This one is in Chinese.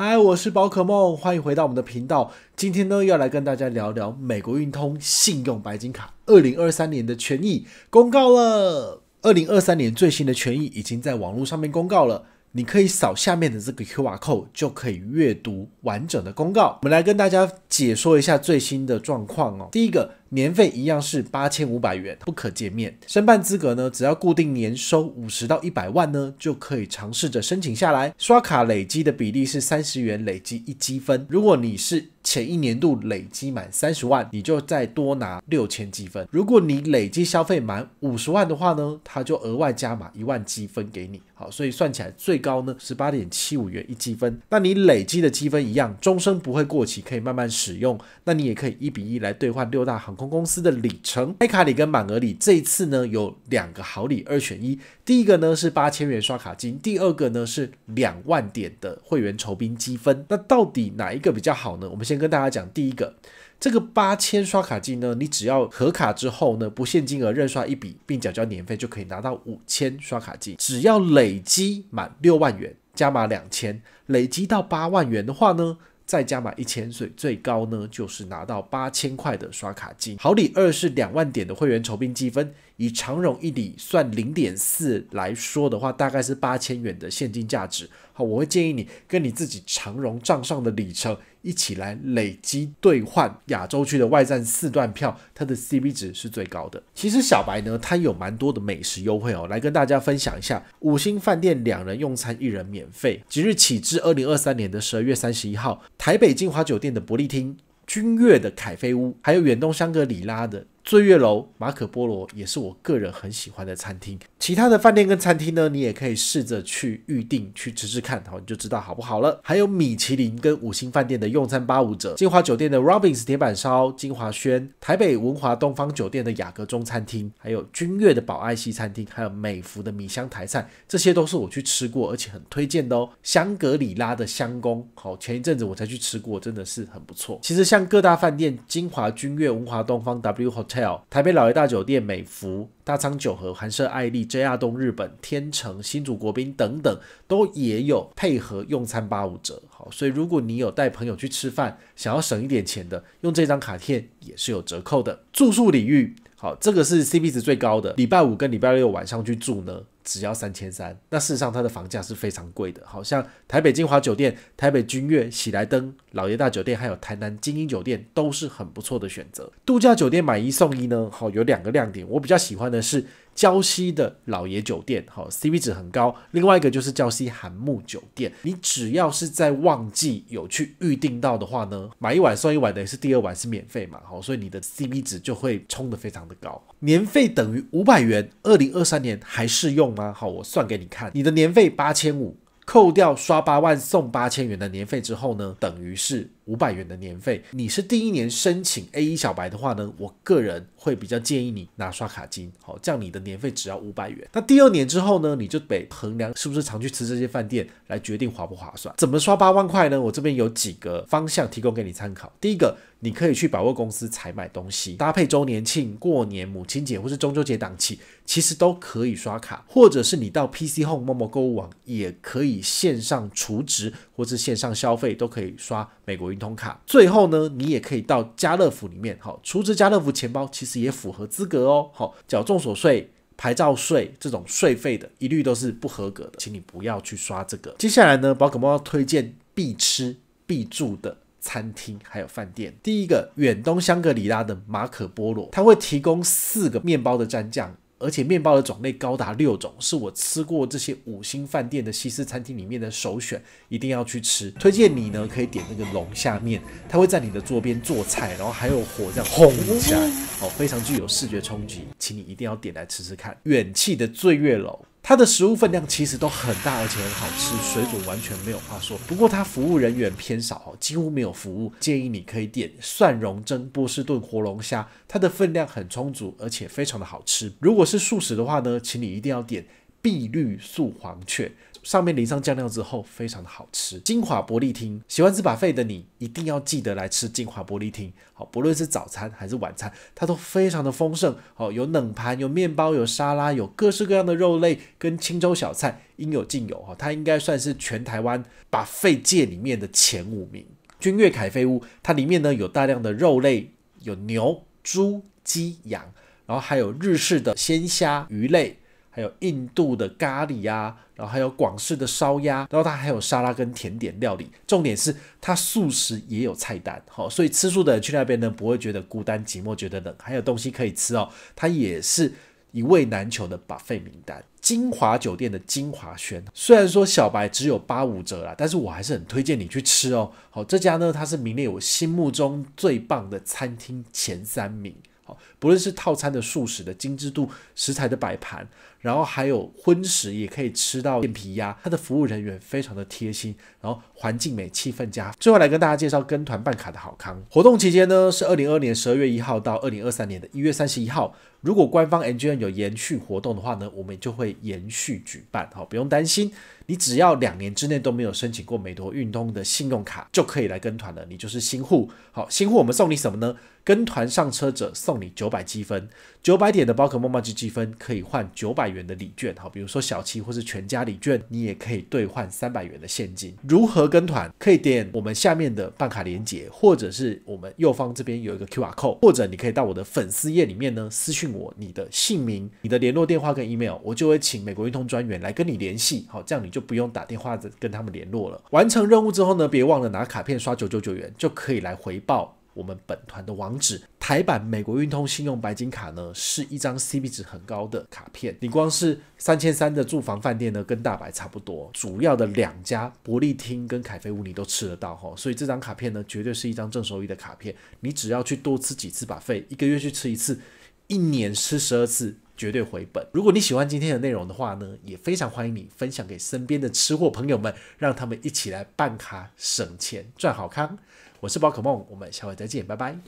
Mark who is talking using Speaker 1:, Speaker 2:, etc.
Speaker 1: 嗨，我是宝可梦，欢迎回到我们的频道。今天呢，要来跟大家聊聊美国运通信用白金卡二零二三年的权益公告了。二零二三年最新的权益已经在网络上面公告了，你可以扫下面的这个 QR code 就可以阅读完整的公告。我们来跟大家解说一下最新的状况哦。第一个。年费一样是八千五百元，不可见面。申办资格呢，只要固定年收五十到一百万呢，就可以尝试着申请下来。刷卡累积的比例是三十元累积一积分。如果你是前一年度累积满三十万，你就再多拿六千积分。如果你累积消费满五十万的话呢，它就额外加码一万积分给你。好，所以算起来最高呢十八点七五元一积分。那你累积的积分一样，终身不会过期，可以慢慢使用。那你也可以一比一来兑换六大行。空公司的里程黑卡里跟满额里这一次呢有两个好礼二选一。第一个呢是八千元刷卡金，第二个呢是两万点的会员酬宾积分。那到底哪一个比较好呢？我们先跟大家讲第一个，这个八千刷卡金呢，你只要合卡之后呢，不限金额认刷一笔，并缴交年费就可以拿到五千刷卡金。只要累积满六万元，加码两千，累积到八万元的话呢？再加满一千，所以最高呢就是拿到八千块的刷卡金好礼。二是两万点的会员酬宾积分，以长荣一里算零点四来说的话，大概是八千元的现金价值。好，我会建议你跟你自己长荣账上的里程。一起来累积兑换亚洲区的外站四段票，它的 CB 值是最高的。其实小白呢，他有蛮多的美食优惠哦，来跟大家分享一下：五星饭店两人用餐一人免费，即日起至二零二三年的十二月三十一号，台北金华酒店的博利厅、君悦的凯菲屋，还有远东香格里拉的。醉月楼、马可波罗也是我个人很喜欢的餐厅。其他的饭店跟餐厅呢，你也可以试着去预定去吃吃看，好你就知道好不好了。还有米其林跟五星饭店的用餐八五折，金华酒店的 Robbins 铁板烧，金华轩、台北文华东方酒店的雅阁中餐厅，还有君悦的宝爱西餐厅，还有美孚的米香台菜，这些都是我去吃过而且很推荐的哦。香格里拉的香宫，好前一阵子我才去吃过，真的是很不错。其实像各大饭店，金华、君悦、文华东方、W Hotel。台北老爷大酒店、美孚、大仓九和、韩舍、爱丽、J r 东、日本、天成、新竹国宾等等，都也有配合用餐八五折。好，所以如果你有带朋友去吃饭，想要省一点钱的，用这张卡片也是有折扣的。住宿领域，好，这个是 CP 值最高的。礼拜五跟礼拜六晚上去住呢。只要三千三，那事实上它的房价是非常贵的，好像台北金华酒店、台北君悦、喜来登、老爷大酒店，还有台南精英酒店，都是很不错的选择。度假酒店买一送一呢，好有两个亮点，我比较喜欢的是。礁溪的老爷酒店，好 c p 值很高。另外一个就是礁溪韩木酒店，你只要是在旺季有去预定到的话呢，买一晚送一晚等于是第二晚是免费嘛，好，所以你的 c p 值就会冲得非常的高。年费等于五百元，二零二三年还适用吗？好，我算给你看，你的年费八千五，扣掉刷八万送八千元的年费之后呢，等于是。五百元的年费，你是第一年申请 A 一小白的话呢，我个人会比较建议你拿刷卡金，好，这样你的年费只要五百元。那第二年之后呢，你就得衡量是不是常去吃这些饭店来决定划不划算。怎么刷八万块呢？我这边有几个方向提供给你参考。第一个，你可以去百货公司采买东西，搭配周年庆、过年、母亲节或是中秋节档期，其实都可以刷卡。或者是你到 PC Home 陌陌购物网，也可以线上储值或是线上消费都可以刷。美国运通卡，最后呢，你也可以到家乐福里面，好，除之家乐福钱包其实也符合资格哦。好，缴重所税、牌照税这种税费的，一律都是不合格的，请你不要去刷这个。接下来呢，宝可梦要推荐必吃必住的餐厅还有饭店。第一个，远东香格里拉的马可波罗，它会提供四个面包的蘸酱。而且面包的种类高达六种，是我吃过这些五星饭店的西式餐厅里面的首选，一定要去吃。推荐你呢，可以点那个龙虾面，它会在你的桌边做菜，然后还有火这样轰一下，哦，非常具有视觉冲击，请你一定要点来吃吃看。远气的醉月楼。它的食物分量其实都很大，而且很好吃，水准完全没有话说。不过它服务人员偏少哦，几乎没有服务，建议你可以点蒜蓉蒸波士顿活龙虾，它的分量很充足，而且非常的好吃。如果是素食的话呢，请你一定要点。碧绿素黄雀上面淋上酱料之后，非常的好吃。金华伯利厅，喜欢吃把费的你一定要记得来吃金华伯利厅。好，不论是早餐还是晚餐，它都非常的丰盛。好，有冷盘，有面包，有沙拉，有各式各样的肉类跟清粥小菜，应有尽有。哈，它应该算是全台湾把费界里面的前五名。君悦凯菲屋，它里面呢有大量的肉类，有牛、猪、鸡、羊，然后还有日式的鲜虾、鱼类。还有印度的咖喱呀，然后还有广式的烧鸭，然后它还有沙拉跟甜点料理。重点是它素食也有菜单，好，所以吃素的人去那边呢不会觉得孤单寂寞、觉得冷，还有东西可以吃哦。它也是一味难求的把费名单。金华酒店的金华轩，虽然说小白只有八五折啦，但是我还是很推荐你去吃哦。好，这家呢它是名列我心目中最棒的餐厅前三名。不论是套餐的素食的精致度、食材的摆盘，然后还有荤食也可以吃到燕皮鸭，它的服务人员非常的贴心，然后环境美、气氛佳。最后来跟大家介绍跟团办卡的好康，活动期间呢是二零二二年十二月一号到二零二三年的一月三十一号。如果官方 NGN 有延续活动的话呢，我们就会延续举办，好不用担心。你只要两年之内都没有申请过美国运通的信用卡，就可以来跟团了。你就是新户，好，新户我们送你什么呢？跟团上车者送你九百积分，九百点的宝可梦冒险积分可以换九百元的礼券，好，比如说小七或是全家礼券，你也可以兑换三百元的现金。如何跟团？可以点我们下面的办卡链接，或者是我们右方这边有一个 QR code，或者你可以到我的粉丝页里面呢私信我你的姓名、你的联络电话跟 email，我就会请美国运通专员来跟你联系，好，这样你就。就不用打电话跟他们联络了。完成任务之后呢，别忘了拿卡片刷九九九元就可以来回报我们本团的网址。台版美国运通信用白金卡呢，是一张 CP 值很高的卡片。你光是三千三的住房饭店呢，跟大白差不多。主要的两家伯利厅跟凯菲屋你都吃得到哈，所以这张卡片呢，绝对是一张正收益的卡片。你只要去多吃几次把费，一个月去吃一次，一年吃十二次。绝对回本。如果你喜欢今天的内容的话呢，也非常欢迎你分享给身边的吃货朋友们，让他们一起来办卡省钱赚好康。我是宝可梦，我们下回再见，拜拜。